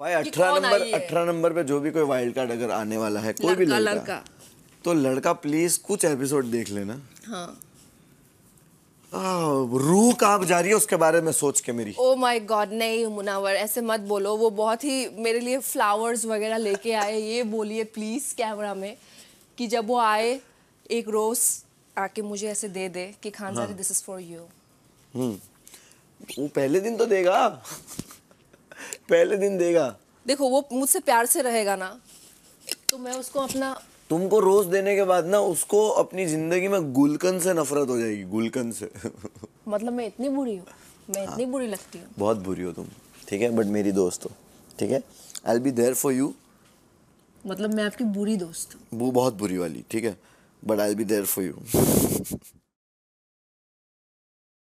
भाई अठारह नंबर अठारह नंबर पे जो भी कोई वाइल्ड कार्ड अगर आने वाला है कोई भी लड़का, लड़का तो लड़का प्लीज कुछ एपिसोड देख लेना हाँ रूह कांप जा रही है उसके बारे में सोच के मेरी ओ माय गॉड नहीं मुनावर ऐसे मत बोलो वो बहुत ही मेरे लिए फ्लावर्स वगैरह लेके आए ये बोलिए प्लीज कैमरा में कि जब वो आए एक रोज आके मुझे ऐसे दे दे कि खान हाँ. दिस इज फॉर यू वो पहले दिन तो देगा पहले दिन देगा देखो वो मुझसे प्यार से रहेगा ना तो मैं उसको अपना तुमको रोज देने के बाद ना उसको अपनी जिंदगी में गुलकन से नफरत हो जाएगी गुलकन से मतलब मैं इतनी बुरी हूँ मैं हाँ, इतनी बुरी लगती हूँ बहुत बुरी हो तुम ठीक है बट मेरी दोस्त हो ठीक है I'll be there for you मतलब मैं आपकी बुरी दोस्त हूँ वो बहुत बुरी वाली ठीक है but I be there for you